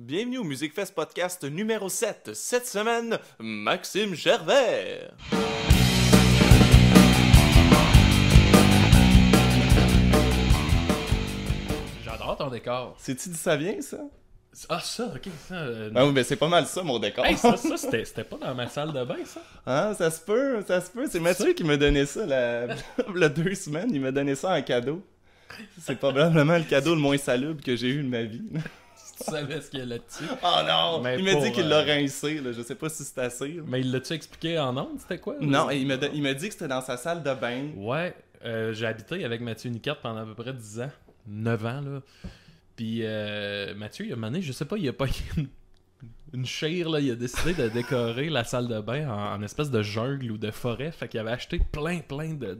Bienvenue au Music Fest Podcast numéro 7. Cette semaine, Maxime Gervais. J'adore ton décor. C'est-tu ça vient, ça? Ah, ça, ok. Ça, euh, ben oui, mais c'est pas mal ça, mon décor. ça, ça c'était, pas dans ma salle de bain, ça. Ah, ça se peut, ça se peut. C'est Mathieu qui m'a donné ça la, la deux semaines. Il m'a donné ça en cadeau. C'est probablement le cadeau le moins salubre que j'ai eu de ma vie tu savais ce qu'il y a là-dessus. Oh non! il m'a dit qu'il l'a euh, rincé, là. je sais pas si c'est assez. Mais il l'a-tu expliqué en ondes, c'était quoi? Non, il m'a, dit que c'était dans sa salle de bain. Ouais, euh, j'ai habité avec Mathieu Nicarte pendant à peu près 10 ans, 9 ans, là. Puis euh, Mathieu, il a mané, je sais pas, il a pas une, une là, il a décidé de décorer la salle de bain en, espèce de jungle ou de forêt. Fait qu'il avait acheté plein, plein de,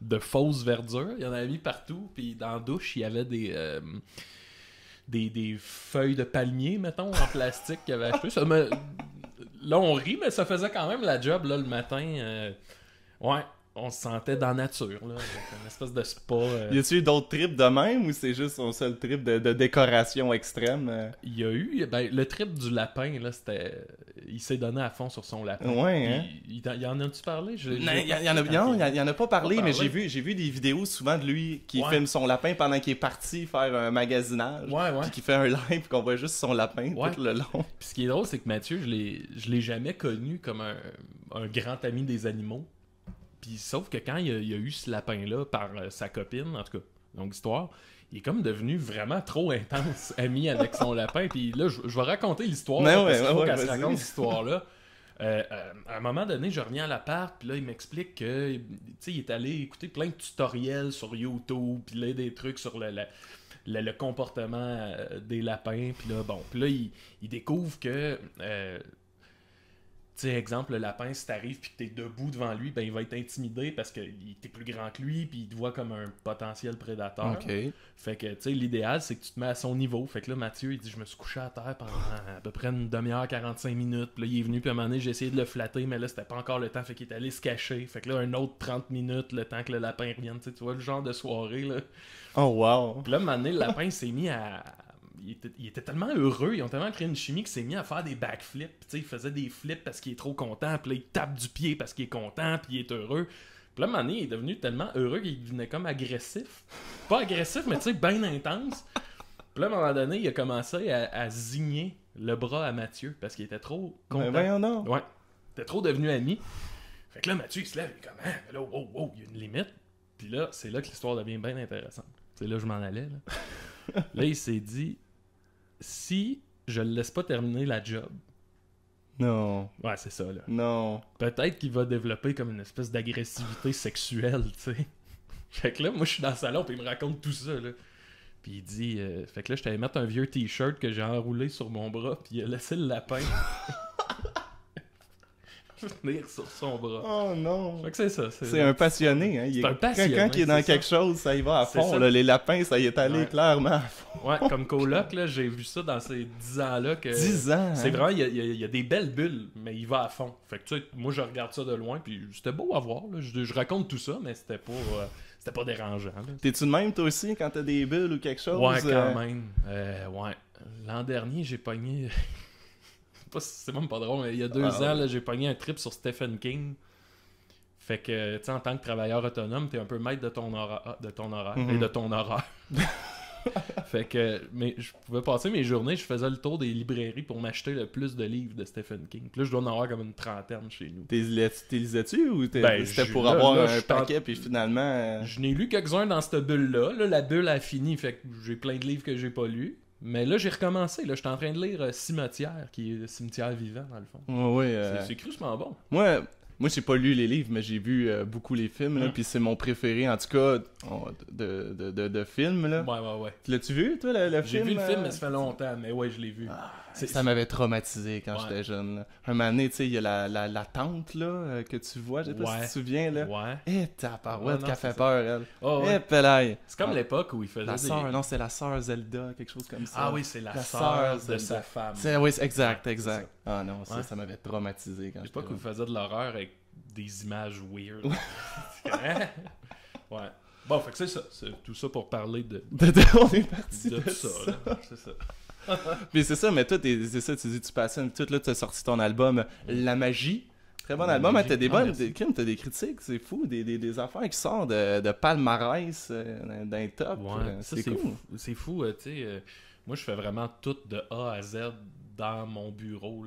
de, fausses verdures. Il en avait mis partout. Puis dans la douche, il y avait des des, feuilles de palmier, mettons, en plastique qu'il avait acheté. Ça me... Là, on rit, mais ça faisait quand même la job là, le matin. Euh, ouais, on se sentait dans nature, là. Une espèce de spa. Euh. Y a-tu eu d'autres trips de même ou c'est juste son seul trip de, décoration extrême euh? Il y a eu. Ben, le trip du lapin, là, c'était. Il s'est donné à fond sur son lapin. Ouais, hein? Il, en a-tu parlé Non, il y, en a, pas parlé, mais j'ai vu, vu des vidéos souvent de lui qui filme son lapin pendant qu'il est parti faire un magasinage. Ouais, ouais. Puis qui fait un live qu'on voit juste son lapin tout le long. Puis ce qui est drôle, c'est que Mathieu, je l'ai, je l'ai jamais connu comme un grand ami des animaux. Puis sauf que quand il y a eu ce lapin-là par euh, sa copine, en tout cas, longue histoire, il est comme devenu vraiment trop intense, ami avec son lapin. Puis là, je, vais raconter l'histoire, ouais, ouais, ouais, là euh, euh, à un moment donné, je reviens à l'appart, puis là, il m'explique que, tu sais, il est allé écouter plein de tutoriels sur YouTube, puis là, des trucs sur le, le, comportement des lapins, puis là, bon, puis là, il découvre que tu exemple, le lapin, si t'arrives puis que t'es debout devant lui, ben il va être intimidé parce que t'es plus grand que lui puis il te voit comme un potentiel prédateur. OK. Fait que, tu sais, l'idéal, c'est que tu te mets à son niveau. Fait que là, Mathieu, il dit, je me suis couché à terre pendant à peu près une demi-heure, 45 minutes. là, il est venu, puis à un moment donné, j'ai essayé de le flatter, mais là, c'était pas encore le temps. Fait qu'il est allé se cacher. Fait que là, un autre 30 minutes, le temps que le lapin revienne. tu vois, le genre de soirée, là. Oh, wow. Puis là, à un moment donné, le lapin s'est mis à il était, tellement heureux, ils ont tellement créé une chimie qu'il s'est mis à faire des backflips. sais, il faisait des flips parce qu'il est trop content, puis là, il tape du pied parce qu'il est content, puis il est heureux. Puis là, un moment donné, il est devenu tellement heureux qu'il devenait comme agressif. Pas agressif, mais tu sais, bien intense. Puis là, à un moment donné, il a commencé à, à zigner le bras à Mathieu parce qu'il était trop ben content. Ben, ben, Ouais. Il était trop devenu ami. Fait que là, Mathieu, il se lève, il est comme, hein, là, wow, il y a une limite. Puis là, c'est là que l'histoire devient bien intéressante. C'est là que je m'en allais, là, il s'est dit si je le laisse pas terminer la job. Non. Ouais, c'est ça, là. Non. Peut-être qu'il va développer comme une espèce d'agressivité sexuelle, tu sais. Fait que là, moi, je suis dans le salon, puis il me raconte tout ça, là. Puis il dit euh, Fait que là, je t'avais mettre un vieux t-shirt que j'ai enroulé sur mon bras, puis il a laissé le lapin. sur son bras. Oh non! c'est un passionné. Hein? C'est un passionné. Quelqu'un qui est dans quelque chose, ça y va à fond. les lapins, ça y est allé clairement Ouais, comme coloc, j'ai vu ça dans ces 10 ans-là. Que 10 ans! Hein? C'est vrai, il y, a des belles bulles, mais il va à fond. Fait que moi, je regarde ça de loin, puis c'était beau à voir. Je, raconte tout ça, mais c'était pas. Euh, c'était pas dérangeant. T'es-tu de même, toi aussi, quand t'as des bulles ou quelque chose? Ouais, quand euh? même. Euh, ouais. L'an dernier, j'ai pogné c'est même pas drôle, mais il y a deux ah ans, j'ai pogné un trip sur Stephen King. Fait que, tu sais, en tant que travailleur autonome, t'es un peu maître de ton horaire, ah, de ton horaire, et mhm. de ton horaire. fait que, mais je pouvais passer mes journées, je faisais le tour des librairies pour m'acheter le plus de livres de Stephen King. Puis là, je dois en avoir comme une trentaine chez nous. T'es lisais-tu ou t'es ben, c'était pour avoir un paquet, puis finalement... Euh, je n'ai lu quelques-uns dans cette bulle-là. Là, la bulle a fini, fait que j'ai plein de livres que j'ai pas lus. Mais là, j'ai recommencé. Là, je en train de lire euh, Cimetière, qui est le cimetière vivant, dans le fond. Oui, oui. Euh, c'est- C'est bon. Moi, moi j'ai pas lu les livres, mais j'ai vu euh, beaucoup les films, hein? puis c'est mon préféré, en tout cas, de, de, films, là. Ouais, ouais, ouais. L'as-tu vu, toi, le, film? J'ai vu le film, mais ça fait longtemps. Mais ouais, je l'ai vu. Ah. Ça m'avait traumatisé quand j'étais jeune. Un moment donné, tu sais, il y a la, la, là, euh, que tu vois, je sais pas si tu te souviens. Là. Ouais. Et ta paroi qui a fait peur, elle. Oh, ouais. Et C'est comme ah. l'époque où il faisait. La non, c'est la sœur Zelda, quelque chose comme ça. Ah oui, c'est la, sœur de sa femme. Oui, exact, exact. Ah non, ça, ça m'avait traumatisé quand j'étais jeune. L'époque où il faisait de l'horreur avec des images weird. ouais. Bon, fait que c'est ça. C'est tout ça pour parler de. on est parti de, ça. ça. C'est ça. mais c'est ça, mais toi, c'est ça, tu dis, tu passes une là, tu as sorti ton album La Magie. Très bon album, hein, t'as des ah, bonnes, des, t'as des critiques, c'est fou, des, des, affaires qui sortent de, de palmarès, euh, d'un top. Euh, c'est C'est fou, euh, moi, je fais vraiment tout de A à Z dans mon bureau.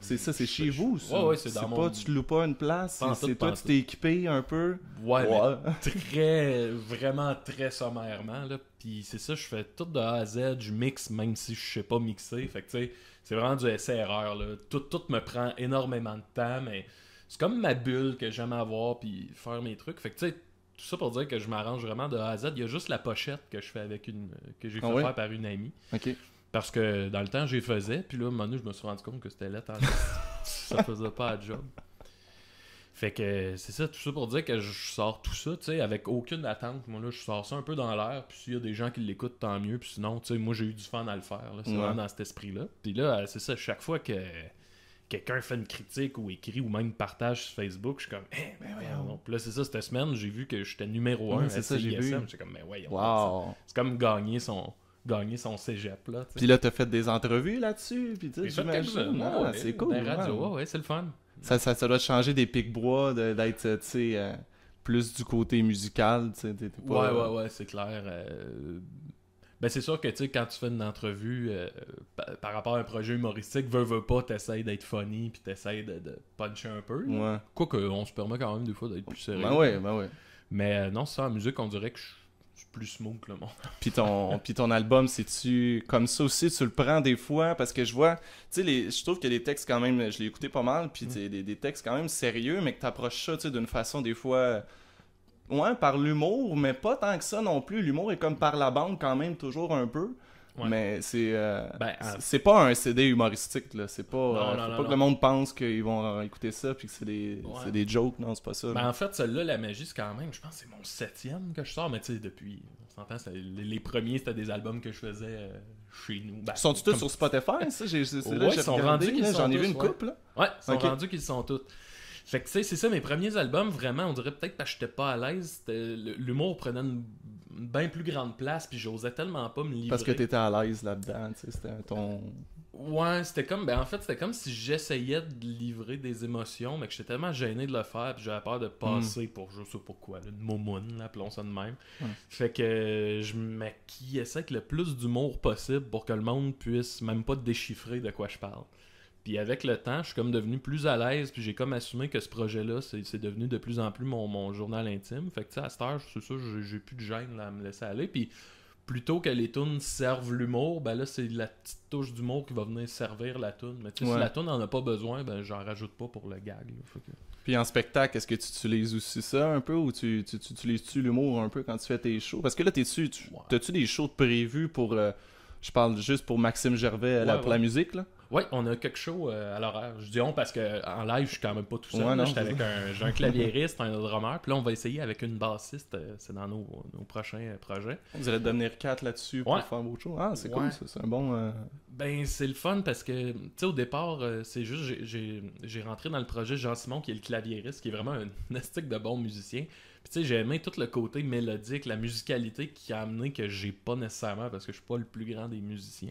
C'est ça, c'est chez vous, ça? Ouais, c'est pas, tu loues pas une place, c'est toi, tu t'es équipé un peu? Ouais, très, vraiment très sommairement, là. Puis c'est ça, je fais tout de A à Z, je mixe même si je sais pas mixer. Fait que tu sais, c'est vraiment du essai-erreur, là. Tout, tout me prend énormément de temps, mais c'est comme ma bulle que j'aime avoir, puis faire mes trucs. Fait que tu sais, tout ça pour dire que je m'arrange vraiment de A à Z. Il y a juste la pochette que je fais avec une que j'ai ah fait faire par une amie. ok. Parce que dans le temps, j'y faisais, puis là, un je me suis rendu compte que c'était là, ça faisait pas de job. Fait que c'est ça, tout ça pour dire que je sors tout ça, tu sais, avec aucune attente. Moi, là, je sors ça un peu dans l'air, puis s'il y a des gens qui l'écoutent, tant mieux, puis sinon, tu sais, moi, j'ai eu du fun à le faire, c'est vraiment dans cet esprit-là. Puis là, euh, c'est ça, chaque fois que quelqu'un fait une critique ou écrit ou même partage sur Facebook, je suis comme, eh, ben voyons. Puis là, c'est ça, cette semaine, j'ai vu que j'étais numéro un c'est ça, j'ai vu. J'étais comme, mais voyons. C'est comme gagner son, gagner son cégep. Là, puis là, t'as fait des entrevues là-dessus. Puis tu sais, ah, c'est cool. Des radios, ouais, ouais c'est le fun. Ça, ça, ça, doit changer des pics bois d'être, tu sais. Euh, plus du côté musical, tu pas... Ouais, euh, ouais, ouais, c'est clair. Euh, ben, c'est sûr que, tu sais, quand tu fais une entrevue par, rapport à un projet humoristique, veux, veux pas, t'essayes d'être funny, puis t'essayes de, de, puncher un peu. quoi Quoique, on se permet quand même des fois d'être plus ben sérieux. Ben ouais, ben ouais. Mais non, non, ça, en musique, on dirait que je plus smooth le puis, ton, album, c'est-tu comme ça aussi, tu le prends des fois? Parce que je vois, tu sais, je trouve que les textes quand même, je l'ai écouté pas mal, puis mm. des, textes quand même sérieux, mais que t'approches ça, tu sais, d'une façon des fois... Ouais, par l'humour, mais pas tant que ça non plus. L'humour est comme par la bande quand même, toujours un peu. Mais c'est euh, ben, euh, c'est pas un CD humoristique là, c'est pas euh, faut pas que le monde pense qu'ils vont écouter ça puis que c'est des des jokes, non, c'est pas ça. Ben, en fait, celle-là la magie c'est quand même, je pense c'est mon septième que je sors mais tu sais depuis on s'entend les, premiers c'était des albums que je faisais chez nous. Ils ben, sont ils tous sur Spotify ça j'ai c'est ouais, là ils sont rendus j'en ai vu une couple. Là. Ouais, ils sont rendus qu'ils sont tous. Fait que tu c'est ça, mes premiers albums, vraiment, on dirait peut-être parce que j'étais pas à l'aise. L'humour prenait une bien plus grande place, puis j'osais tellement pas me livrer. Parce que t'étais à l'aise là-dedans, tu sais, c'était ton... Ouais, c'était comme, ben en fait, c'était comme si j'essayais de livrer des émotions, mais que j'étais tellement gêné de le faire, puis j'avais peur de passer hmm. pour je sais pas quoi, une momoune, appelons ça de même. Fait que je maquillais avec le plus d'humour possible pour que le monde puisse même pas déchiffrer de quoi je parle. Puis avec le temps, je suis comme devenu plus à l'aise, puis j'ai comme assumé que ce projet-là, c'est devenu de plus en plus mon, mon journal intime. Fait que tu sais, à cette heure, c'est ça, j'ai plus de gêne à me laisser aller. Puis plutôt que les tunes servent l'humour, ben là, c'est la petite touche d'humour qui va venir servir la tune. Mais si la tune en a pas besoin, ben j'en rajoute pas pour le gag. Puis en spectacle, est-ce que tu utilises aussi ça un peu ou tu, tu, utilises-tu l'humour un peu quand tu fais tes shows? Parce que là, t'es-tu, as-tu des shows prévus pour... Euh, je parle juste pour Maxime Gervais pour la musique, là? Oui, on a quelque chose euh, à l'horaire. Je dis on parce qu'en live, je suis quand même pas tout seul. avec un, j'ai un claviériste, un drummer. Puis là, on va essayer avec une bassiste. Euh, c'est dans nos, prochains euh, projets. Vous allez devenir quatre là-dessus pour faire votre show. Ah, c'est cool, C'est un bon. Ben, c'est le fun parce que, tu au départ, c'est juste, j'ai, rentré dans le projet Jean-Simon, qui est le clavieriste, qui est vraiment un astique de bon musicien. Puis, tu sais, j'ai aimé tout le côté mélodique, la musicalité qui a amené que j'ai pas nécessairement parce que je suis pas le plus grand des musiciens.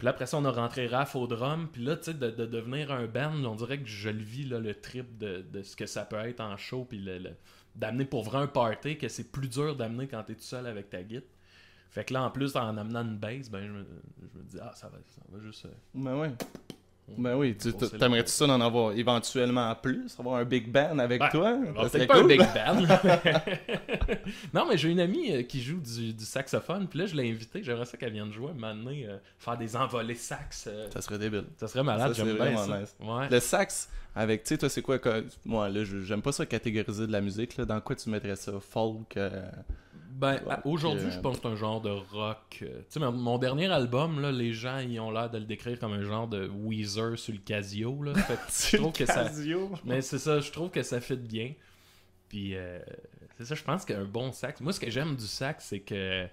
Puis là, après ça, on a rentré Raph au drum. Puis là, tu sais, de, devenir un band, on dirait que je le vis, là, le trip de, ce que ça peut être en show. Puis le, d'amener pour vrai un party, que c'est plus dur d'amener quand t'es tout seul avec ta guide Fait que là, en plus, en amenant une base, ben, je me, dis, ah, ça va, ça va juste. mais euh, ben ouais. Mm. Ben oui, tu t'aimerais-tu ça d'en avoir éventuellement plus, avoir un Big Band avec ben, toi? Ben, c'est pas un Big Band. non, mais j'ai une amie euh, qui joue du, saxophone, puis là, je l'ai invitée, j'aimerais ça qu'elle vienne jouer, m'amener, euh, faire des envolées sax. Euh. Ça serait débile. Ça serait malade, j'aime bien ça. Le sax, avec, tu sais, toi, c'est quoi? Moi, là, j'aime pas ça catégoriser de la musique, Dans quoi tu mettrais ça? Folk? Ben, aujourd'hui, je euh, pense que c'est un genre de rock. Euh, tu sais, mon dernier album, là, les gens, ils ont l'air de le décrire comme un genre de Weezer sur le Casio. Là. Fait que Casio. ça. Mais c'est ça, je trouve que ça fit bien. Puis, euh, c'est ça, je pense qu'un bon sax. Moi, ce que j'aime du sax, c'est que.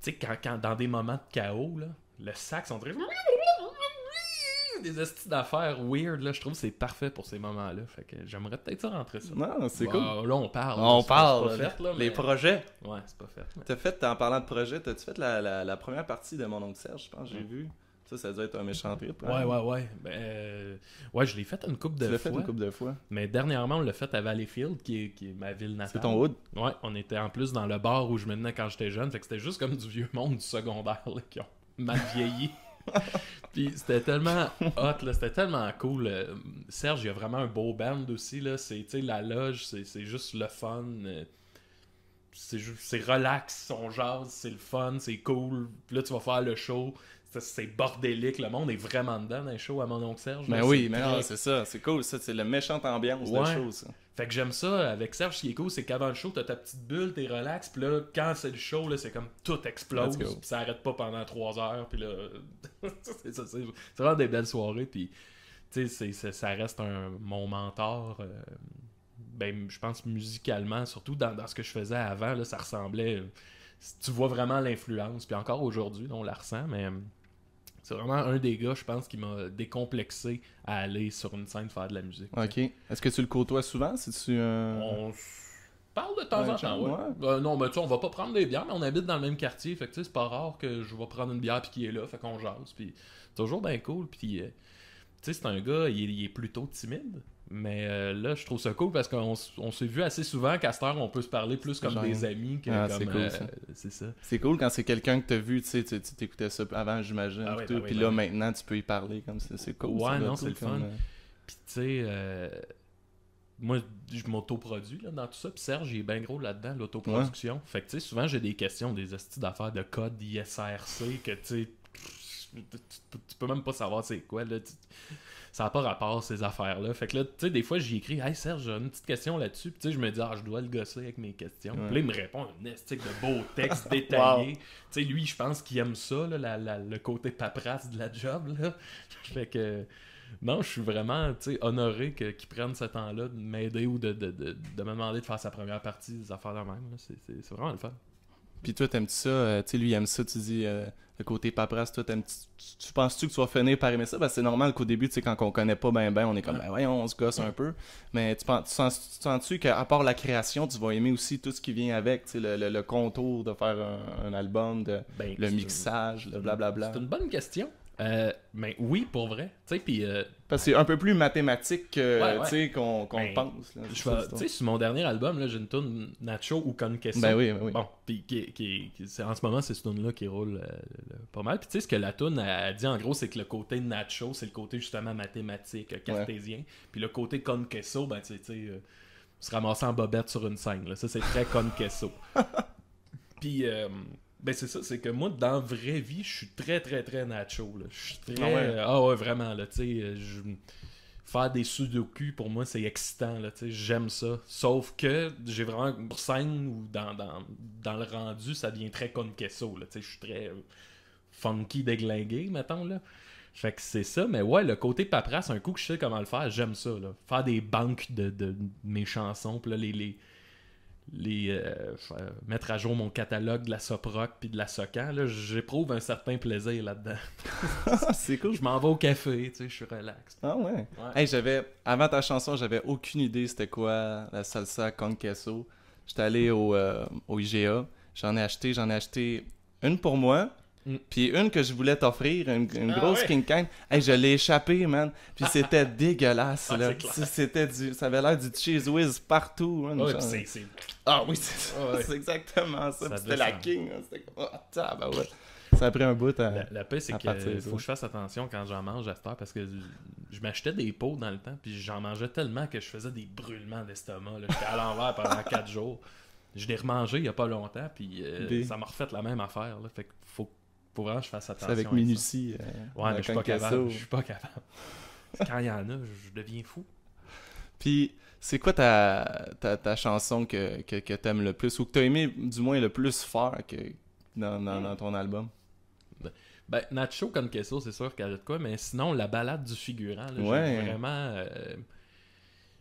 Tu sais, quand, dans des moments de chaos, là, le sax, on dirait des astuces d'affaires weird, là, je trouve que c'est parfait pour ces moments-là. Fait que j'aimerais peut-être rentrer ça. Non, c'est cool. Là, on parle. On parle. Les projets. Ouais, c'est pas fait. T'as fait, en parlant de projet, t'as-tu fait la, première partie de Mon Oncle Serge, je pense, j'ai hmm. vu. Ça, ça doit être un méchant trip. Hein. Ouais, ouais, ouais. Ben, euh, Ouais, je l'ai fait une couple de fois. fait une couple de fois. Mais dernièrement, on l'a fait à Valleyfield, qui est, qui est ma ville natale. C'est ton hood. Ouais, on était en plus dans le bar où je me quand j'étais jeune. Fait que c'était juste comme du vieux monde du secondaire qui ont mal vieilli. Puis c'était tellement hot, c'était tellement cool. Euh, Serge, il y a vraiment un beau band aussi, là. C'est, la loge, c'est, juste le fun. Euh, c'est, c'est relax, son jazz, c'est le fun, c'est cool. là, tu vas faire le show c'est bordélique, le monde est vraiment dedans dans les shows à mon oncle Serge. Ben mais oui, mais c'est ça, c'est cool, c'est la méchante ambiance des de chose. Fait que j'aime ça avec Serge, ce qui est cool, c'est qu'avant le show, t'as ta petite bulle, t'es relax, puis là, quand c'est le show, c'est comme tout explose, pis ça arrête pas pendant trois heures, puis là, c'est, vraiment des belles soirées, puis tu sais, ça reste un, mon mentor. Euh, ben, je pense musicalement, surtout dans, ce que je faisais avant, là, ça ressemblait. Tu vois vraiment l'influence. Puis encore aujourd'hui, on la ressent, mais c'est vraiment un des gars, je pense, qui m'a décomplexé à aller sur une scène faire de la musique. Ok. Est-ce que tu le côtoies souvent cest tu. On parle de temps en temps, ben, non, mais tu sais, on va pas prendre des bières, mais on habite dans le même quartier. Fait que tu sais, c'est pas rare que je vais prendre une bière puis qu'il est là. Fait qu'on jase. Puis toujours bien cool. Puis. Euh, tu sais, c'est un gars, il est plutôt timide. Mais euh, là, je trouve ça cool parce qu'on s'est vu assez souvent qu'à cette heure, on peut se parler plus comme des amis ah, C'est cool, euh, cool quand c'est quelqu'un que tu as vu, tu sais, tu t'écoutais ça avant, j'imagine, ah puis ah là, maintenant, tu peux y parler comme ça. C'est cool. Ouais, non, c'est le fun. Euh, puis tu sais, moi, je m'autoproduis dans tout ça. Puis Serge, il est bien gros là-dedans, l'autoproduction. Fait que tu sais, souvent, j'ai des questions, des astuces d'affaires de code, ISRC que tu sais, tu peux même pas savoir c'est quoi, ça n'a pas rapport ces affaires-là. Fait que là, tu sais, des fois, j'y écris, hey Serge, j'ai une petite question là-dessus. Puis tu sais, je me dis, ah, je dois le gosser avec mes questions. Puis il me répond un esthétique de beau texte détaillé. Tu sais, lui, je pense qu'il aime ça, là, le côté paperasse de la job. Là. fait que. Non, je suis vraiment honoré qu'il prenne prennent ce temps-là de m'aider ou de, de, de, de, me demander de faire sa première partie des affaires de même. C'est vraiment le fun. Puis toi, t'aimes-tu ça? Euh, tu sais, lui, il aime ça, tu dis euh, le côté paperasse, toi, t'aimes tu, penses-tu que tu vas finir par aimer ça? Parce que c'est normal qu'au début, tu sais, quand on connaît pas ben ben, on est comme, ben voyons, on se gosse un peu. Mais tu, tu sens-tu qu'à part la création, tu vas aimer aussi tout ce qui vient avec, tu sais, le, contour de faire un, album, de, ben, le mixage, le blablabla? C'est une bonne question. Euh, mais ben oui, pour vrai. puis euh, Parce que c'est un peu plus mathématique qu'on pense. Tu sais, sur mon dernier album, j'ai une tune Nacho ou Conqueso Bon, qui, en ce moment, c'est cette tune-là qui roule euh, pas mal. Puis tu sais, ce que la tune a, dit en gros, c'est que le côté Nacho, c'est le côté justement mathématique, cartésien. Puis le côté Conqueso ben tu sais, se ramasser en bobette sur une scène. Ça, c'est très Conquesso. Puis ben c'est ça, c'est que moi, dans la vraie vie, je suis très, très, très nacho. Je suis très. Ah, ah ouais, vraiment, là, tu sais. Euh, faire des sudoku, pour moi, c'est excitant, là, tu sais. J'aime ça. Sauf que j'ai vraiment. une scène ou dans, dans, le rendu, ça devient très conquesso là, tu sais. Je suis très euh, funky déglingué, mettons, là. Fait que c'est ça, mais ouais, le côté paperasse, un coup que je sais comment le faire, j'aime ça, là. Faire des banques de, de mes chansons, puis là, les euh, mettre à jour mon catalogue de la Soproc puis de la Socan, j'éprouve un certain plaisir là-dedans. c'est cool. Je m'en vais au café, tu sais, je suis relax. Ah ouais. j'avais avant ta chanson, j'avais aucune idée c'était quoi la salsa con queso. J'étais allé au, euh, au IGA, j'en ai acheté, j'en ai acheté une pour moi, Mm. Puis une que je voulais t'offrir, une, ah grosse King Can, hey, je l'ai échappé, man. Puis c'était dégueulasse, ah, C'était du, ça avait l'air du cheese whiz partout. Ah, ah oui, c'est ça. C'est exactement ça. c'était la King. Hein. C'était comme, oh, ouais. Ça a pris un bout à. La, la paix, c'est qu'il faut que je fasse attention quand j'en mange à cette heure parce que je, m'achetais des pots dans le temps, puis j'en mangeais tellement que je faisais des brûlements d'estomac. J'étais à l'envers pendant 4 jours. Je l'ai remangé il n'y a pas longtemps, puis euh, ça m'a refait la même affaire. Fait que faut pour vraiment je fasse attention. C'est avec minutie. Euh, ouais, mais je suis pas capable. Je suis pas capable. Quand il y en a, je deviens fou. Puis, c'est quoi ta, ta, ta, chanson que, que, t'aimes le plus ou que t'as aimé du moins le plus fort que, dans, dans, ton album? Ben, ben Nacho comme queso, c'est sûr qu'elle a de quoi, mais sinon, la balade du figurant, là, ouais. vraiment... Euh,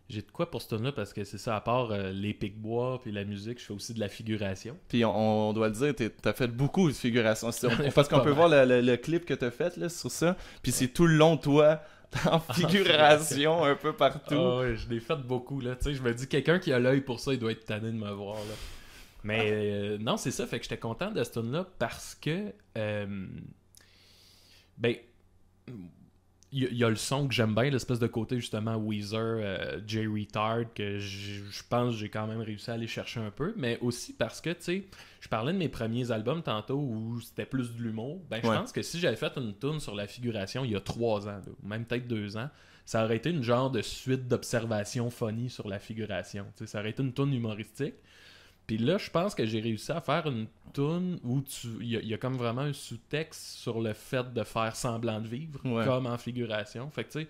j'ai de quoi pour ce ton là parce que c'est ça, à part euh, les pics bois puis la musique, je fais aussi de la figuration. Puis on, doit le dire, t'as fait beaucoup de figuration. parce qu'on peut voir le, clip que t'as fait là, sur ça. Puis c'est tout le long, toi, en ah, figuration un peu partout. Ah ouais, je l'ai fait beaucoup. là. Tu sais, je me dis, quelqu'un qui a l'œil pour ça, il doit être tanné de me voir. Là. Mais ah. euh, non, c'est ça. Fait que j'étais content de ce tour là parce que. Euh, ben il y, a le son que j'aime bien, l'espèce de côté justement Weezer, Jerry euh, Jay Retard, que je pense j'ai quand même réussi à aller chercher un peu, mais aussi parce que, tu sais, je parlais de mes premiers albums tantôt où c'était plus de l'humour. Ben, je pense que si j'avais fait une tune sur la figuration il y a trois ans, même peut-être deux ans, ça aurait été une genre de suite d'observations funny sur la figuration. ça aurait été une tune humoristique. Puis là, je pense que j'ai réussi à faire une toune où il y, a comme vraiment un sous-texte sur le fait de faire semblant de vivre, comme en figuration. Fait que tu sais,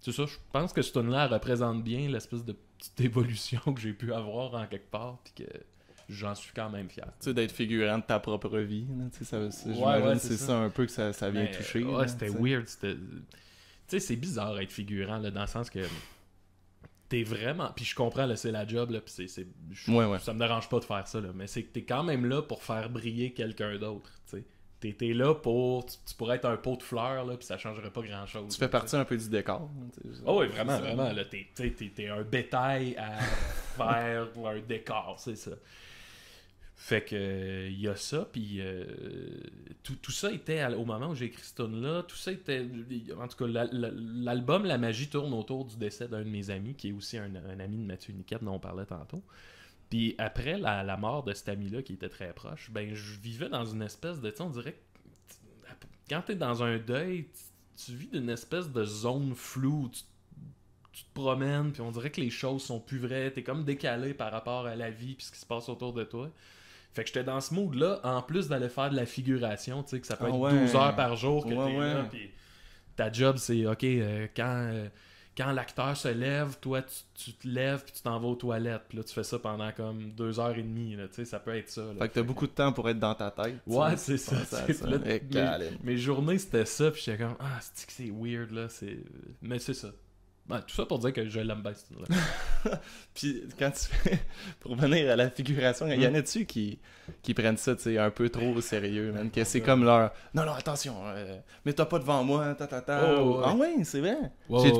c'est ça, je pense que cette tune-là représente bien l'espèce de petite évolution que j'ai pu avoir en quelque part, puis que j'en suis quand même fier. Tu sais, d'être figurant de ta propre vie, tu sais, ouais, c'est ça. un peu que ça, vient toucher. Ouais, c'était weird, Tu sais, c'est bizarre être figurant, là, dans le sens que t'es vraiment. Puis je comprends, c'est la job, là, puis c'est, c'est, ça me dérange pas de faire ça, mais c'est que t'es quand même là pour faire briller quelqu'un d'autre, tu T'es, là pour. Tu, pourrais être un pot de fleurs, là, puis ça changerait pas grand chose. Tu fais partie un peu du décor. Oh, oui, vraiment, vraiment. t'es, t'es un bétail à faire un décor, c'est ça. Fait que il y a ça, puis euh, tout, ça était au moment où j'ai écrit ce là tout ça était. En tout cas, l'album La magie tourne autour du décès d'un de mes amis, qui est aussi un, ami de Mathieu Niquette dont on parlait tantôt. Puis après la, mort de cet ami-là, qui était très proche, ben je vivais dans une espèce de. On dirait que quand t'es dans un deuil, tu vis d'une espèce de zone floue. Tu, tu te promènes, puis on dirait que les choses sont plus vraies. T'es comme décalé par rapport à la vie, puis ce qui se passe autour de toi. Fait que j'étais dans ce mood-là, en plus d'aller faire de la figuration, tu sais, que ça peut ah être 12 heures par jour que t'es là, pis ta job, c'est, OK, euh, quand, euh, quand l'acteur se lève, toi, tu, te lèves, puis tu t'en vas aux toilettes, puis là, tu fais ça pendant comme deux heures et demie, tu sais, ça peut être ça. fait, que t'as beaucoup de temps pour être dans ta tête. Ouais, c'est ça. c'est ça. Eh, mes, journées, c'était ça, puis j'étais comme, ah, c'est-tu que c'est weird, là, c'est... Mais c'est ça, ben, tout ça pour dire que je l'aime bien, Puis quand tu fais. pour venir à la figuration, il y en a-tu hmm. qui, qui prennent ça un peu trop au sérieux, man Que c'est comme leur. Non, non, attention, euh, Mais mets-toi pas devant moi, ta oh, Ah oui, c'est vrai.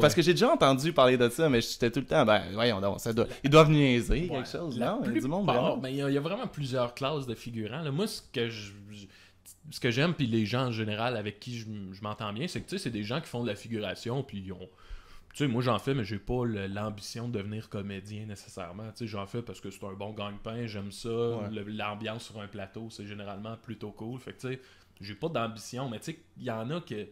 parce que j'ai déjà entendu parler de ça, mais j'étais tout le temps, ben voyons donc, ça doit... ils doivent niaiser quelque chose. non, il y a mais ben, il a vraiment plusieurs classes de figurants. Là. Moi, ce que je ce que j'aime, puis les gens en général avec qui je, je m'entends bien, c'est que tu sais, c'est des gens qui font de la figuration, puis ils ont, tu sais, moi j'en fais, mais j'ai pas l'ambition de devenir comédien nécessairement. Tu sais, j'en fais parce que c'est un bon gagne-pain, j'aime ça. L'ambiance sur un plateau, c'est généralement plutôt cool. Fait que tu sais, j'ai pas d'ambition, mais tu sais, il y en a que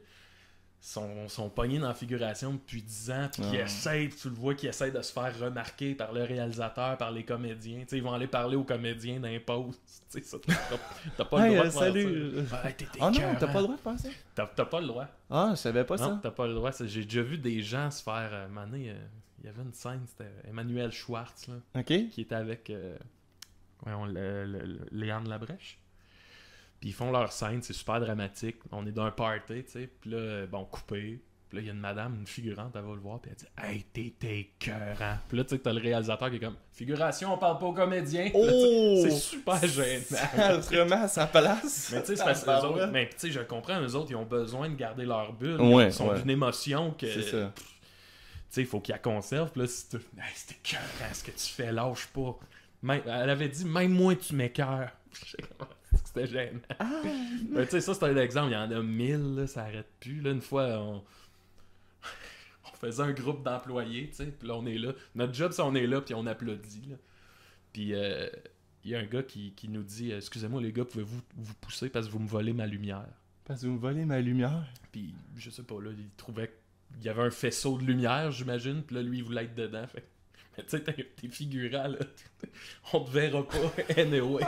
sont, sont pognés dans la figuration depuis 10 ans, puis qui ah. tu le vois, qui essayent de se faire remarquer par le réalisateur, par les comédiens. ils vont aller parler aux comédiens d'impôts Tu t'as pas, le droit de faire ça. Ah non, t'as pas le droit de faire ça? T'as pas le droit. Ah, je savais pas non, tu t'as pas le droit. J'ai déjà vu des gens se faire... Euh, euh, il y avait une scène, c'était Emmanuel Schwartz, qui était avec... Ouais, on, Léon Labrèche ils font leur scène, c'est super dramatique. On est dans un party, tu sais. Puis là, bon, coupé. Puis là, il y a une madame, une figurante, elle va le voir. Puis elle dit Hey, t'es écœurant. Puis là, tu sais, t'as le réalisateur qui est comme Figuration, on parle pas aux comédiens. Oh C'est super gênant. Autrement, ça place. Mais tu sais, c'est parce que les autres. Mais tu sais, je comprends, eux autres, ils ont besoin de garder leur bulle. ils sont d'une émotion que. C'est ça. tu sais, il faut qu'ils la conservent. Puis là, c'est hey, écœurant ce que tu fais, lâche pas. elle avait dit Même moi, tu m'écœures. c'était gênant. Ah, tu sais, ça, c'est un exemple. Il y en a mille, ça arrête plus. Là, une fois, on... faisait un groupe d'employés, tu sais, puis là, on est là. Notre job, c'est on est là, puis on applaudit. Puis euh, il y a un gars qui, nous dit euh, Excusez-moi, les gars, pouvez-vous vous pousser parce que vous me volez ma lumière Parce que vous me volez ma lumière Puis je sais pas, là, il trouvait qu'il y avait un faisceau de lumière, j'imagine, puis là, lui, il voulait être dedans. tu sais, t'es figurant, là. On te verra pas anyway.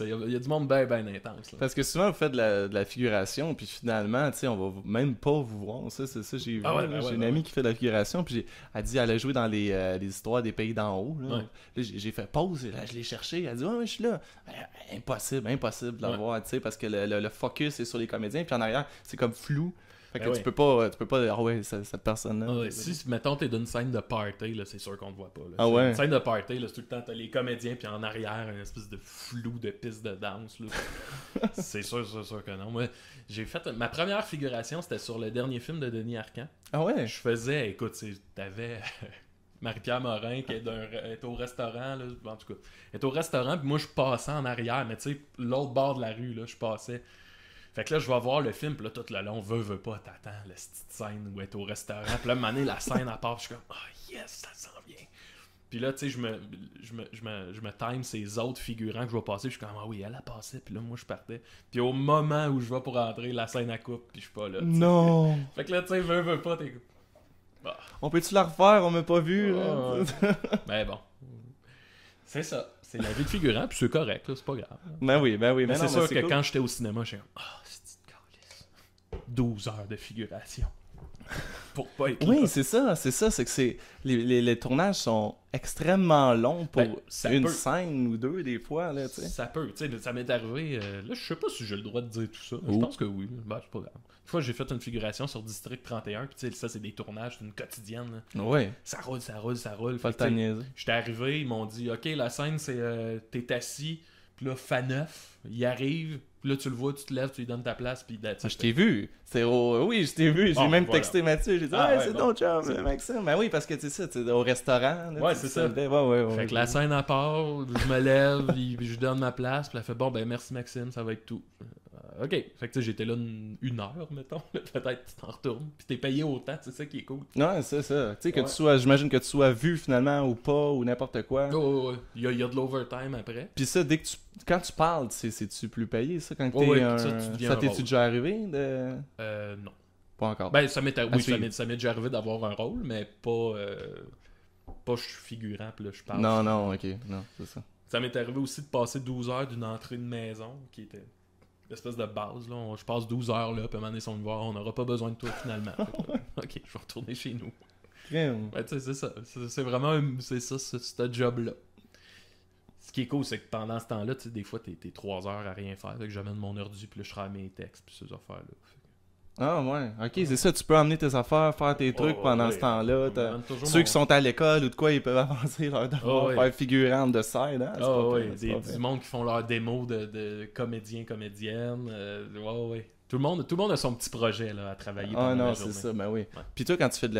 Il y, a du monde bien, intense. Parce que souvent, vous faites de la, figuration, puis finalement, tu sais, on va même pas vous voir. j'ai une amie qui fait de la figuration, puis elle dit, elle a joué dans les, euh, histoires des pays d'en haut. j'ai fait pause, là, je l'ai cherché. Elle a dit, ouais, je suis là. Ben, impossible, impossible de la voir, parce que le, le, focus est sur les comédiens, puis en arrière, c'est comme flou. Ben que tu, peux pas, euh, tu peux pas dire, ah ouais, cette, personne-là. Ah ouais, si, mettons, t'es d'une scène de party, c'est sûr qu'on te voit pas. Ah ouais. Une scène de party, c'est tout le temps, t'as les comédiens, puis en arrière, une espèce de flou de piste de danse. c'est sûr, c'est sûr que non. Moi, j'ai fait. Ma première figuration, c'était sur le dernier film de Denis Arcan. Ah ouais? Je faisais, écoute, t'avais. Marie-Pierre Morin qui est, au restaurant, là, en tout cas, est au restaurant, puis moi je passais en arrière, mais tu sais, l'autre bord de la rue, là, je passais. Fait que là, je vais voir le film, pis là, tout le long, veut, veux pas, t'attends la petite scène où elle est au restaurant. pis là, mané, la scène à part, je suis comme, ah oh, yes, ça s'en vient. Puis là, tu sais, je me, je, me, time ces autres figurants que je vais passer. Je suis comme, ah oui, elle a passé. Puis là, moi, je partais. Puis au moment où je vais pour entrer, la scène à coupe, puis je suis pas là. Non! fait que là, tu sais, veux, veux pas, t'es. Bah. On peut-tu la refaire? On m'a pas vu. Mais ah, hein? ben bon. C'est ça. C'est la vie de figurant, puis c'est correct, c'est pas grave. Ben oui, ben oui. Mais, ben c'est sûr ben que quand j'étais au cinéma, j'ai 12 heures de figuration. Pour pas être Oui, c'est ça, c'est ça, c'est que c'est les, tournages sont extrêmement longs pour ben, une scène ou deux des fois là, Ça peut, tu sais, ça m'est arrivé euh, là, je sais pas si j'ai le droit de dire tout ça. Je oh. pense que oui, ben, pas grave. Une fois, j'ai fait une figuration sur District 31, puis ça c'est des tournages, c'est une quotidienne. Oui. Ça roule, ça roule, ça roule. Faut le J'étais arrivé, ils m'ont dit "OK, la scène c'est euh, t'es assis, puis là 9 il arrive, là, tu le vois, tu te lèves, tu lui donnes ta place, puis ah, Je t'ai vu. C'est euh, Oui, je t'ai vu. J'ai même texté Mathieu. J'ai dit, ah, ah c'est bon. ton job, euh, Maxime. Ben oui, parce que tu sais, au restaurant. Là, ouais, c'est ça. fait que la scène à part, je me lève, je lui donne ma place, puis elle fait, bon, ben merci Maxime, ça va être tout. Euh, OK. Fait que j'étais là une, heure, mettons. Peut-être tu t'en retournes. Puis t'es payé autant, c'est ça qui est cool. Ouais, c'est ça. Tu sais, que tu sois, j'imagine que tu sois vu finalement ou pas ou n'importe quoi. Oh, ouais, il, y a, il y, a de l'overtime après. Puis ça, dès que tu. Quand tu parles, c'est-tu plus payé, ça Quand t'es. Un... ça, ça t'es-tu déjà arrivé de... Euh, non. Pas encore. Ben, ça m'est oui, ça m'est déjà arrivé d'avoir un rôle, mais pas. Euh, pas je suis figurant, là, je parle. Non, non, ok. Non, c'est ça. Ça m'est arrivé aussi de passer 12 heures d'une entrée de maison qui était espèce de base. Là, je passe 12 heures là, puis à son voir, on n'aura pas besoin de toi finalement. ok, je vais retourner chez nous. c'est ça. C'est vraiment c'est ça, ce job-là. Ce qui est cool, c'est que pendant ce temps-là, des fois, t'es 3 heures à rien faire. Fait que j'amène mon ordi, puis je ferai mes textes, puis ces affaires-là. Ah ouais, ok, c'est ça, tu peux emmener tes affaires, faire tes trucs pendant ce temps-là. Ceux qui sont à l'école ou de quoi, ils peuvent avancer leur devoir, ah, faire figurante de scène. Hein? Oh, ouais, des, du monde qui font leurs démos de, de comédiens, comédiennes. Euh, ouais, ouais. Tout le, monde, tout le monde a son petit projet là, à travailler. Ah non, c'est ça, ben oui. Puis toi, quand tu fais de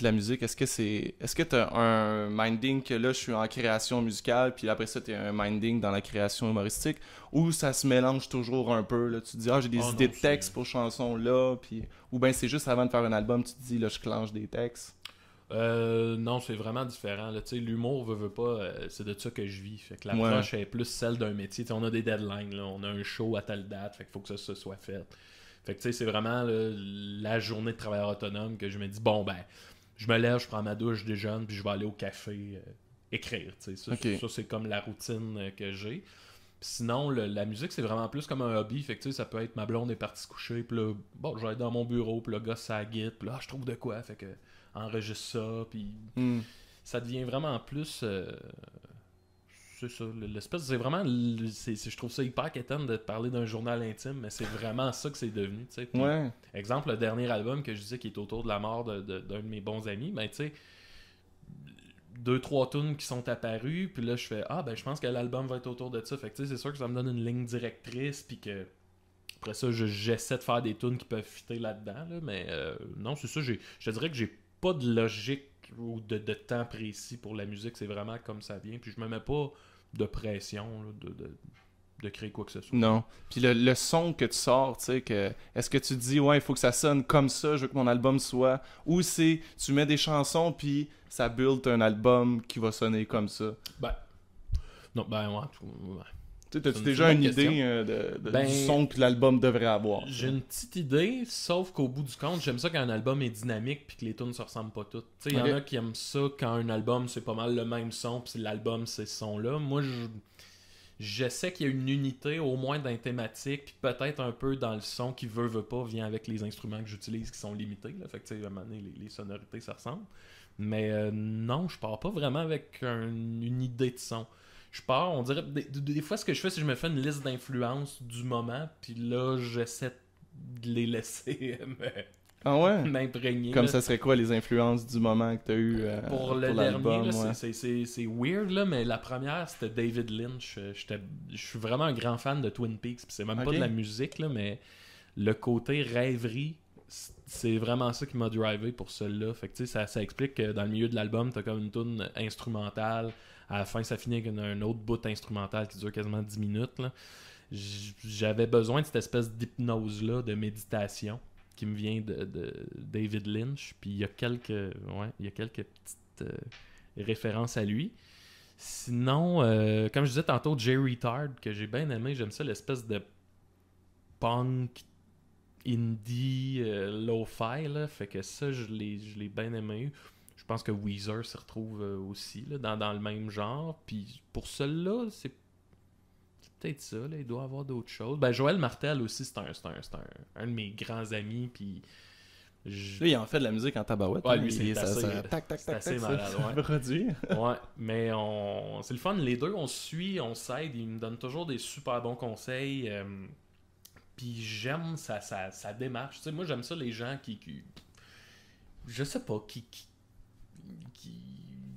la, musique, est-ce que c'est. que tu as un minding que là, je suis en création musicale, puis après ça, tu as un minding dans la création humoristique, ou ça se mélange toujours un peu, là, tu te dis Ah, j'ai des ah, idées de texte pour chansons là, puis. Ou bien c'est juste avant de faire un album, tu te dis là, je clenche des textes. Euh, non, c'est vraiment différent. L'humour veut, pas, euh, c'est de ça que je vis. Fait que l'approche est plus celle d'un métier. on a des deadlines, là. on a un show à telle date, fait qu'il faut que ça se soit fait. Fait que c'est vraiment la journée de travailleur autonome que je me dis bon ben, je me lève, je prends ma douche, je déjeune, puis je vais aller au café euh, écrire. Ça, c'est comme la routine que j'ai. Sinon, le, la musique, c'est vraiment plus comme un hobby. Fait ça peut être ma blonde est partie coucher, puis là, bon, je vais aller dans mon bureau, puis le gars, ça guide, puis là, ah, je trouve de quoi. Fait que enregistre ça, puis hmm. ça devient vraiment plus. Euh, c'est ça, l'espèce, c'est vraiment. je trouve ça hyper quétaine de parler d'un journal intime, mais c'est vraiment ça que c'est devenu, tu sais. Exemple, le dernier album que je disais qui est autour de la mort d'un de, mes bons amis, ben tu sais deux trois tunes qui sont apparues puis là je fais ah ben je pense que l'album va être autour de ça fait que tu sais c'est sûr que ça me donne une ligne directrice puis que après ça j'essaie de faire des tunes qui peuvent fitter là-dedans mais euh, non c'est ça je te dirais que j'ai pas de logique ou de, temps précis pour la musique, c'est vraiment comme ça vient. Puis je me mets pas de pression de, créer quoi que ce soit. Non. Puis le, son que tu sors, tu sais, que est-ce que tu dis ouais, il faut que ça sonne comme ça, je veux que mon album soit ou c'est tu mets des chansons puis ça build un album qui va sonner comme ça. Ben non, ben ouais, ouais. T'as-tu déjà une idée euh, du ben, son que l'album devrait avoir? J'ai une petite idée, sauf qu'au bout du compte, j'aime ça quand un album est dynamique puis que les tunes se ressemblent pas toutes. Il y en a qui aiment ça quand un album c'est pas mal le même son puis l'album c'est ce son-là. Moi, je sais qu'il y a une unité au moins dans les thématiques puis peut-être un peu dans le son qui veut veut pas vient avec les instruments que j'utilise qui sont limités là. fait que à un moment les, sonorités ça ressemblent. mais euh, non je pars pas vraiment avec une idée de son je pars, on dirait. Des, fois, ce que je fais, c'est que je me fais une liste d'influences du moment, puis là, j'essaie de les laisser ah m'imprégner. Comme ça serait quoi les influences du moment que tu as eu euh, euh, pour, pour le dernier, c'est weird, mais la première, c'était David Lynch. Euh, je suis vraiment un grand fan de Twin Peaks, c'est même pas de la musique, mais le côté rêverie c'est vraiment ça qui m'a drivé pour celle-là. Fait que, ça, ça explique que dans le milieu de l'album, t'as comme une tune instrumentale, à la fin, ça finit avec un autre bout instrumental qui dure quasiment 10 minutes. Là. J'avais besoin de cette espèce d'hypnose-là, de méditation, qui me vient de, David Lynch. Puis il y a quelques, il y a quelques petites euh, références à lui. Sinon, euh, comme je disais tantôt, Jerry Tard, que j'ai bien aimé, j'aime ça, l'espèce de punk indie low euh, lo-fi, Fait que ça, je l'ai, je l'ai bien aimé pense que Weezer se retrouve euh, aussi dans, le même genre. Puis pour cela, là c'est peut-être ça. il doit avoir d'autres choses. Ben, Joël Martel aussi, c'est un, de mes grands amis. Puis. Je... il en fait de la musique en tabouette, hein. lui, c'est assez, ça, Ouais. mais on... c'est le fun. Les deux, on suit, on s'aide. Il me donne toujours des super bons conseils. Euh, puis j'aime sa, démarche. Tu moi, j'aime ça, les gens qui, qui... Je sais pas, qui, qui qui,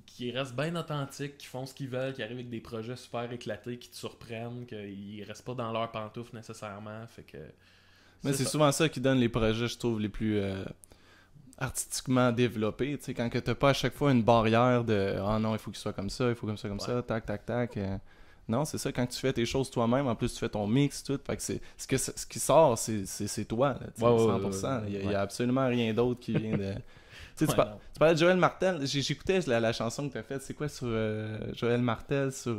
qui restent bien authentiques, qui font ce qu'ils veulent, qui arrivent avec des projets super éclatés, qui te surprennent, qu'ils restent pas dans leur pantoufle nécessairement. Fait que. Mais c'est souvent ça qui donne les projets, je trouve, les plus euh, artistiquement développés. Tu sais, quand pas à chaque fois une barrière de Ah non, il faut qu'il soit comme ça, il faut comme ça, comme ça, tac, tac, tac. Euh. non, c'est ça, quand tu fais tes choses toi-même, en plus tu fais ton mix, tout. Fait que c'est, ce, que, ce qui sort, c'est, toi, 100%. Il n'y a absolument rien d'autre qui vient de. Tu, parlais de Joël Martel. J'écoutais la, chanson que tu as faite. C'est quoi sur euh, Joël Martel sur.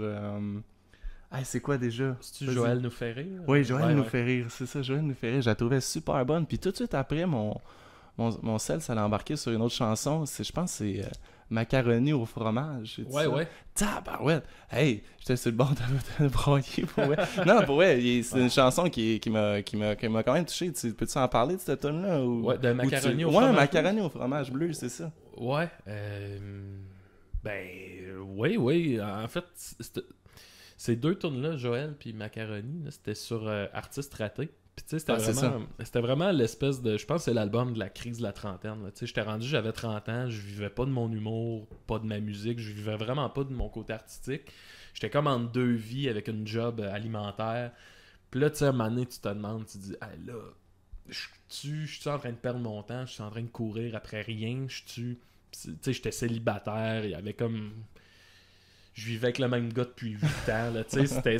Ah, c'est quoi déjà C'est Joël nous fait rire. Oui, Joël nous fait rire. C'est ça, Joël nous fait rire. Je la trouvais super bonne. Puis tout de suite après, mon mon, sel, ça l'a embarqué sur une autre chanson. Je pense que c'est euh, Macaroni au fromage. Ouais, ça. ouais. Tabarouette! Hey, j'étais sur le bord de, de broyer. non, pour ouais, c'est une chanson qui, qui m'a quand même touché. Tu, Peux-tu en parler de cette tonne-là? Ouais, de Macaroni au fromage. Ouais, Macaroni au fromage bleu, c'est ça. Ouais. Euh, ben, oui, oui. En fait, ces deux tonnes là Joël puis Macaroni, c'était sur euh, Artiste Raté tu sais, c'était vraiment, l'espèce de. Je pense que c'est l'album de la crise de la trentaine. Tu sais, j'étais rendu, j'avais 30 ans, je vivais pas de mon humour, pas de ma musique, je vivais vraiment pas de mon côté artistique. J'étais comme en deux vies avec une job alimentaire. Puis là, tu sais, à un moment tu te demandes, tu dis, hey, là, je suis en train de perdre mon temps, je suis en train de courir après rien, je suis. Tu sais, j'étais célibataire, il y avait comme. Je vivais avec le même gars depuis 8 ans, là, tu sais, c'était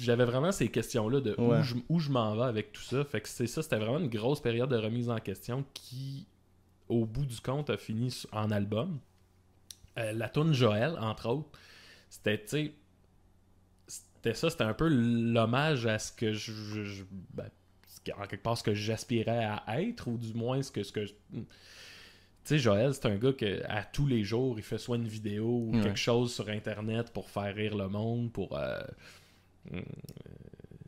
j'avais vraiment ces questions-là de où, je, où je m'en vais avec tout ça. Fait que c'est ça, c'était vraiment une grosse période de remise en question qui, au bout du compte, a fini en album. Euh, la tune Joël, entre autres, c'était, tu sais, c'était ça, c'était un peu l'hommage à ce que je, ben, en quelque part ce que j'aspirais à être ou du moins ce que ce que hmm. tu sais Joël c'est un gars que à tous les jours il fait soit une vidéo ou quelque chose sur internet pour faire rire le monde pour euh, euh,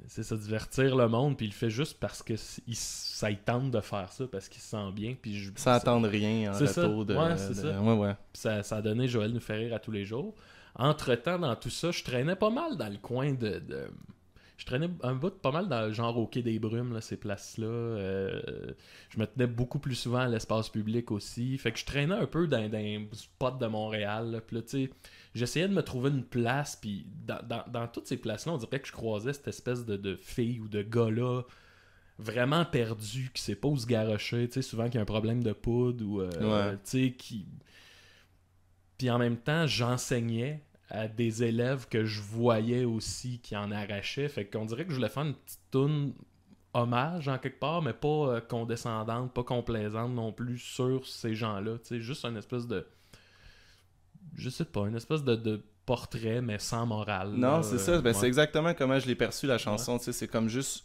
c'est ça, divertir le monde, puis il le fait juste parce que ça il tente de faire ça, parce qu'il se sent bien. Puis je, ça attend rien en retour de. Ouais, c'est ça. Ouais, ça. ça. a donné Joël nous faire rire à tous les jours. Entre-temps, dans tout ça, je traînais pas mal dans le coin de je traînais un bout pas mal dans le genre au quai des brumes, ces places-là. Euh, je me tenais beaucoup plus souvent à l'espace public aussi. Fait que je traînais un peu dans, un les spots de Montréal. tu j'essayais de me trouver une place. Puis dans, toutes ces places-là, on dirait que je croisais cette espèce de, de fille ou de gars-là vraiment perdu, qui sait pas se garocher. Tu sais, souvent qui a un problème de poudre ou, euh, tu sais, qui... Puis en même temps, j'enseignais à des élèves que je voyais aussi qui en arrachaient. Fait qu'on dirait que je voulais faire une petite toune hommage en quelque part, mais pas euh, condescendante, pas complaisante non plus sur ces gens-là. Tu juste une espèce de. Je sais pas, une espèce de, portrait, mais sans morale. Non, c'est ça. Ben, C'est exactement comment je l'ai perçu, la chanson. Tu c'est comme juste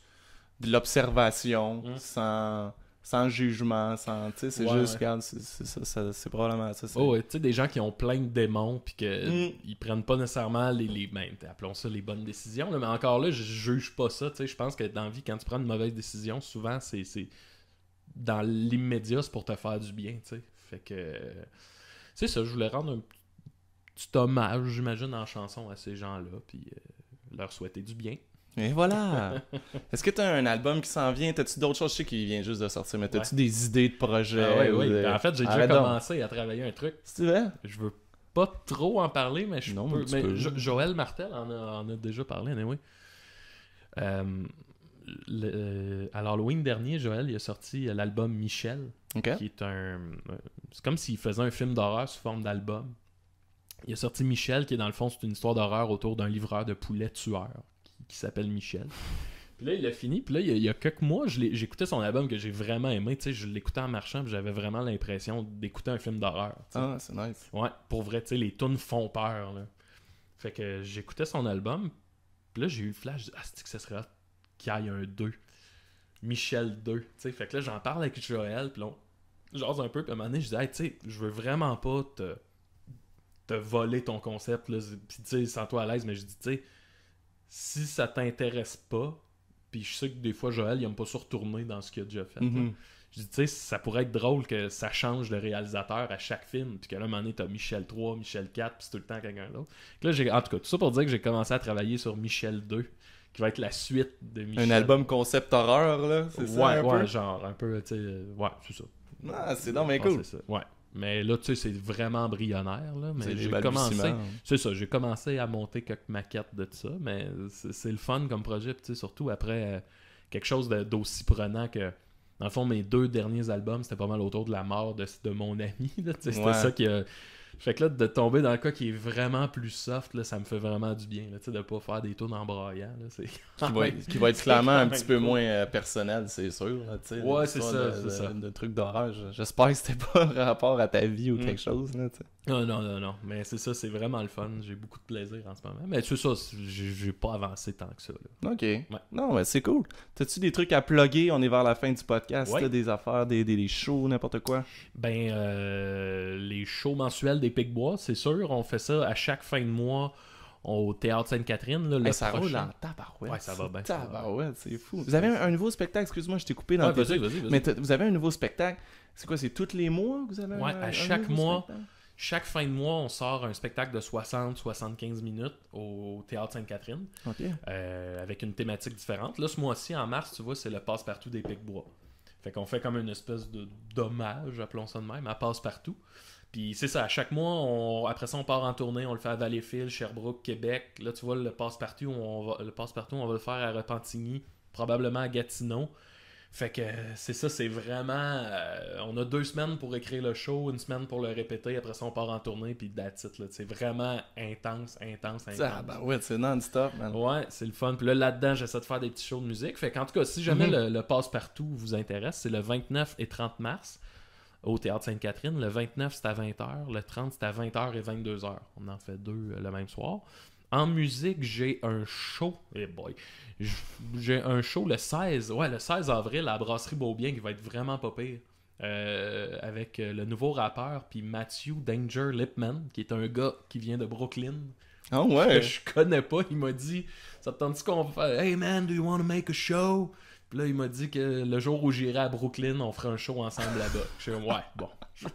de l'observation, hum. sans sans jugement, sans, tu sais, c'est juste, regarde, c'est probablement ça. Oh, tu sais, des gens qui ont plein de démons, puis qu'ils mm. ils prennent pas nécessairement les, les ben, les bonnes décisions, mais encore là, je juge pas ça, tu sais, je pense que dans la vie, quand tu prends une mauvaise décision, souvent, c'est dans l'immédiat, c'est pour te faire du bien, tu sais, fait que, c'est ça, je voulais rendre un petit hommage, j'imagine, en chanson à ces gens-là, puis euh, leur souhaiter du bien. Et voilà! Est-ce que tu as un album qui s'en vient? T'as-tu d'autres choses? Je sais qu'il vient juste de sortir, mais t'as-tu des idées de projets? Ah en fait, j'ai déjà commencé à travailler un truc. tu veux. Je veux pas trop en parler, mais je peux. Mais Joël Martel en a, déjà parlé, oui. Euh, le, euh, à l'Halloween dernier, Joël il a sorti l'album Michel, qui est un. Euh, c'est comme s'il faisait un film d'horreur sous forme d'album. Il a sorti Michel, qui est dans le fond, c'est une histoire d'horreur autour d'un livreur de poulets tueur qui s'appelle Michel. Puis là, il a fini. Puis là, il y a, quelques j'écoutais son album que j'ai vraiment aimé. Tu sais, je l'écoutais en marchant, puis j'avais vraiment l'impression d'écouter un film d'horreur. Ah, c'est nice. Ouais, pour vrai, tu sais, les tunes font peur, là. Fait que j'écoutais son album, puis là, j'ai eu le flash, ah, c'est que ce serait qu'il y ait un 2. Michel 2, tu sais. Fait que là, j'en parle avec Joël, puis là, j'ose un peu, puis à un moment donné, je disais, hey, tu sais, je veux vraiment pas te, voler ton concept, là, puis tu sais, sans toi à l'aise, mais je dis, tu sais, si ça t'intéresse pas, puis je sais que des fois, Joël, il aime pas se retourner dans ce qu'il a déjà fait. Mhm. Je dis, tu sais, ça pourrait être drôle que ça change de réalisateur à chaque film, puis que là, à un moment donné, t'as Michel 3, Michel 4, puis c'est tout le temps quelqu'un d'autre. en tout cas, tout ça pour dire que j'ai commencé à travailler sur Michel 2, qui va être la suite de Michel. Un album concept horreur, là, c'est Un ouais, genre, un peu, tu sais, ouais, c'est ça. Ah, c'est non, mais cool. Ça. Ouais. Mais là, tu sais, c'est vraiment brillonnaire. Là, mais j'ai commencé, hein. c'est ça, j'ai commencé à monter quelques maquettes de ça, mais c'est le fun comme projet, tu sais, surtout après euh, quelque chose d'aussi prenant que, dans le fond, mes deux derniers albums, c'était pas mal autour de la mort de, mon ami. C'était ça qui a... Fait que là, de tomber dans le cas qui est vraiment plus soft, là, ça me fait vraiment du bien. Là, de pas faire des tours en Là, Qui, va être, qui clairement un petit peu moins euh, personnel, c'est sûr. Là, ouais, c'est ça. Le, truc d'horreur, j'espère que c'était pas rapport à ta vie ou mm. quelque chose. Là, non, non, non, non. Mais c'est ça, c'est vraiment le fun. J'ai beaucoup de plaisir en ce moment. Mais c'est ça, j'ai pas avancé tant que ça. OK. Non, mais c'est cool. as tu des trucs à plugger? On est vers la fin du podcast. des affaires, des, des, shows, n'importe quoi? Ben, euh, les shows mensuels des Pic-Bois, c'est sûr. On fait ça à chaque fin de mois au Théâtre Sainte-Catherine. ça roule en tabarouette. ça va bien. Tabarouette, c'est fou. Vous avez un, nouveau spectacle, excuse-moi, je t'ai coupé dans Mais vous avez un nouveau spectacle. C'est quoi, c'est tous les mois vous avez Ouais, à chaque mois. Chaque fin de mois, on sort un spectacle de 60-75 minutes au Théâtre Sainte-Catherine euh, avec une thématique différente. Là, ce mois-ci, en mars, tu vois, c'est le passe-partout des pic bois Fait qu'on fait comme une espèce de dommage, appelons ça de même, à passe-partout. Puis c'est ça, à chaque mois, après ça, on part en tournée, on le fait à Valleyfield, Sherbrooke, Québec. Là, tu vois, le passe-partout, le passe-partout, on va le faire à Repentigny, probablement à Gatineau. Fait que c'est ça, c'est vraiment. Euh, on a deux semaines pour écrire le show, une semaine pour le répéter, après ça on part en tournée, puis that's it. C'est vraiment intense, intense, intense. Ah bah ouais, c'est non-stop, man. Ouais, c'est le fun. Puis là, là-dedans, j'essaie de faire des petits shows de musique. Fait qu'en tout cas, si jamais mhm. le, le passe-partout vous intéresse, c'est le 29 et 30 mars au Théâtre Sainte-Catherine. Le 29, c'est à 20h. Le 30, c'est à 20h et 22h. On en fait deux euh, le même soir. En musique, j'ai un show. Et eh boy. J'ai un show le 16. Ouais, le 16 avril à la brasserie Beaubien qui va être vraiment pas pire. Euh, avec euh, le nouveau rappeur, puis Matthew Danger Lipman, qui est un gars qui vient de Brooklyn. Ah ouais? je connais pas. Il m'a dit Ça te tente-tu qu'on fait Hey man, do you want to make a show? Puis là, il m'a dit que le jour où j'irai à Brooklyn, on fera un show ensemble là-bas. Je suis ouais, bon.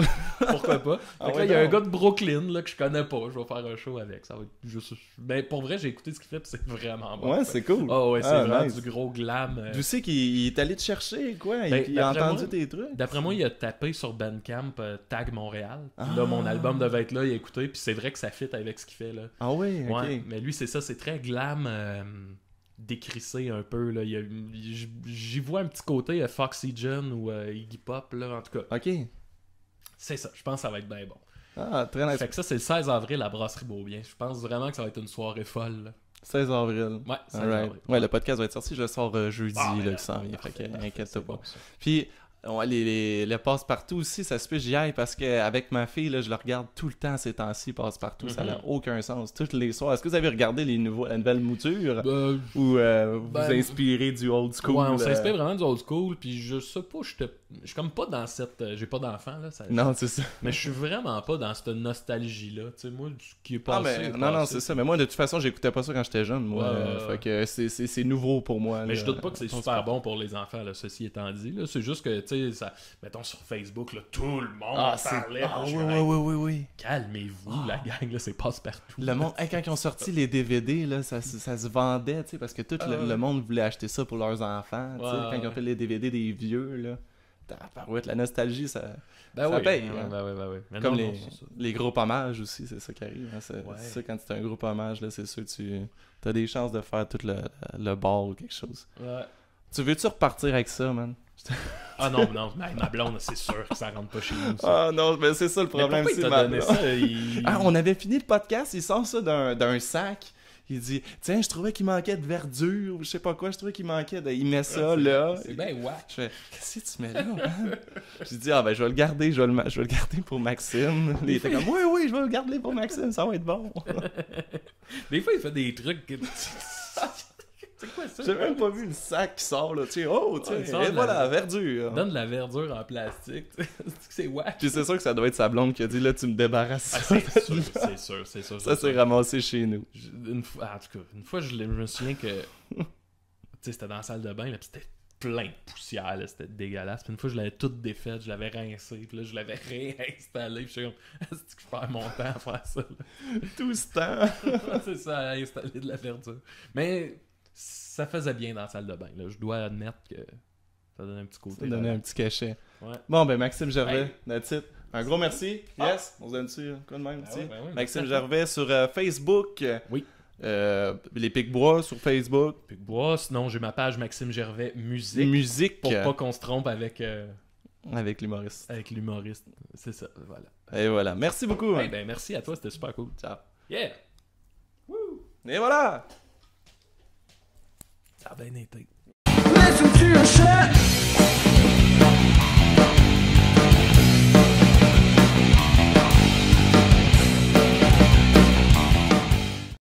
Pourquoi pas? Ah il y a un gars de Brooklyn là, que je connais pas. Je vais faire un show avec. Ça va être juste... Mais pour vrai, j'ai écouté ce qu'il fait c'est vraiment bon. Ouais, c'est cool. ah ouais, c'est ah, vraiment du gros glam. Euh. Tu sais qu'il est allé te chercher, quoi. il, ben, a entendu tes trucs. D'après moi, il a tapé sur Bandcamp euh, Tag Montréal. Là, mon ah. album devait être là, il a écouté. Puis c'est vrai que ça fit avec ce qu'il fait. Là. Ah oui, ok. Ouais, mais lui, c'est ça, c'est très glam. Euh, décrissé un peu. Là. J'y vois un petit côté Foxy John ou Iggy Pop, là, en tout cas. OK. C'est ça, je pense que ça va être bien bon. Ah, très nice. Fait que ça, c'est le 16 avril à Brasserie Beaubien. Je pense vraiment que ça va être une soirée folle. 16 avril. Ouais, 16 avril. Ouais, le podcast va être sorti, je le sors euh, jeudi, ah, le ben là, Fait que, inquiète pas. Puis, les, les, le passe-partout aussi, ça se fait que j'y aille parce qu'avec ma fille, là, je le regarde tout le temps ces temps-ci, passe-partout. Ça mm-hmm. n'a aucun sens. Toutes les soirs. Est-ce que vous avez regardé les nouveaux, la nouvelle mouture ben, ou euh, vous ben, inspirez du old school? ouais, on euh? s'inspire vraiment du old school, puis je sais pas, te je suis comme pas dans cette. Euh, j'ai pas d'enfant, là. non, c'est ça. Mais je suis vraiment pas dans cette nostalgie-là. Tu sais, moi, qui est ah, passé. mais, non, non, c'est ça. Mais moi, de toute façon, j'écoutais pas ça quand j'étais jeune, moi. Euh, fait que c'est nouveau pour moi. Mais je doute pas que c'est super bon pour les enfants, là, ceci étant dit. C'est juste que, tu sais, ça... mettons sur Facebook, là, tout le monde ah, parlait. Ah, oui, oui, oui, oui, Calmez-vous, ah. la gang, là, c'est passe-partout. Le monde, quand ils ont sorti les DVD, là, ça, se vendait, tu sais, parce que tout le, euh. monde voulait acheter ça pour leurs enfants. Quand ils ont fait les DVD des vieux, là tabarouette, la nostalgie, ça, paye. Comme les, les, groupes hommages aussi, c'est ça qui arrive. Hein. C'est ça, quand c'est un groupe hommage, c'est sûr tu as des chances de faire tout le, le ball ou quelque chose. Tu veux-tu repartir avec ça, man? ah non, non, ma blonde, c'est sûr que ça rentre pas chez nous. Ah non, mais c'est ça le problème. c'est ah, on avait fini le podcast, il sort ça d'un sac il dit Tiens, je trouvais qu'il manquait de verdure je sais pas quoi, je trouvais qu'il manquait de. Il met ça ah, là. C'est bien ouais. Je fais Qu'est-ce que tu mets là, man? J'ai dis « Ah ben je vais le garder, je vais le, je vais le garder pour Maxime. Il était comme Oui, oui, je vais le garder pour Maxime, ça va être bon. des fois, il fait des trucs que... C'est quoi ça? J'ai même pas vu le sac qui sort, là. Tu sais, oh, tu sais, voilà, la... verdure. Donne de la verdure en plastique. c'est wack. Puis c'est sûr que ça doit être sa blonde qui a dit, là, tu me débarrasses. Ah, c'est sûr, c'est sûr, c'est sûr. Ça s'est ramassé chez nous. Une fois, en tout cas, une fois, je, me souviens que. tu sais, c'était dans la salle de bain, mais c'était plein de poussière, c'était dégueulasse. Puis une fois, je l'avais toute défaite, je l'avais rincée, puis là, je l'avais réinstallée. Puis je suis comme, est-ce que mon temps à faire ça? Tout ce temps! c'est ça, à installer de la verdure. Mais ça faisait bien dans la salle de bain. Je dois admettre que ça donnait un petit côté. Ça donnait un petit cachet. Bon, ben Maxime Gervais, that's it. Un gros merci. Ah. Yes, on se donne dessus hein. même. Ben ben Maxime Gervais sur euh, Facebook. Oui. Euh, les Picbois sur Facebook. Picbois, sinon j'ai ma page Maxime Gervais Musique. Musique. Pour pas qu'on se trompe avec. Euh, avec l'humoriste. Avec l'humoriste. C'est ça, voilà. Et voilà. Merci beaucoup. Hein. Ben, merci à toi, c'était super cool. Ciao. Yeah. Woo. Et voilà. Listen to your shit.